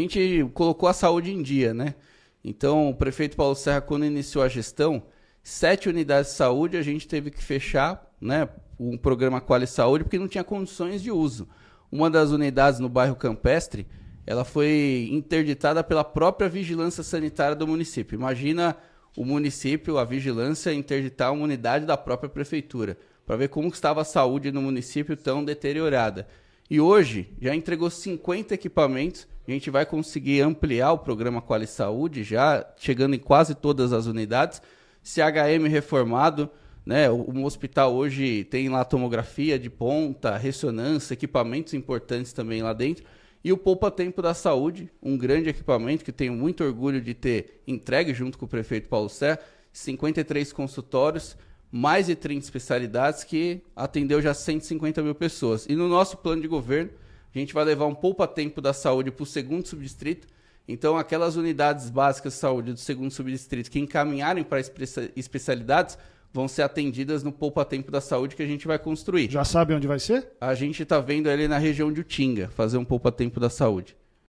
a gente colocou a saúde em dia, né? Então, o prefeito Paulo Serra, quando iniciou a gestão, sete unidades de saúde a gente teve que fechar, né? Um programa Quali Saúde, porque não tinha condições de uso. Uma das unidades no bairro Campestre, ela foi interditada pela própria vigilância sanitária do município. Imagina o município, a vigilância, interditar uma unidade da própria prefeitura, para ver como estava a saúde no município tão deteriorada. E hoje já entregou 50 equipamentos. A gente vai conseguir ampliar o programa Quali Saúde, já chegando em quase todas as unidades. CHM reformado, né? O, o hospital hoje tem lá tomografia de ponta, ressonância, equipamentos importantes também lá dentro. E o Poupa Tempo da Saúde, um grande equipamento que tenho muito orgulho de ter entregue junto com o prefeito Paulo Sé, 53 consultórios, mais de 30 especialidades que atendeu já 150 mil pessoas. E no nosso plano de governo, a gente vai levar um poupa-tempo da saúde para o segundo subdistrito. Então, aquelas unidades básicas de saúde do segundo subdistrito que encaminharem para especialidades vão ser atendidas no poupa-tempo da saúde que a gente vai construir. Já sabe onde vai ser? A gente está vendo ali na região de Utinga, fazer um poupa-tempo da saúde.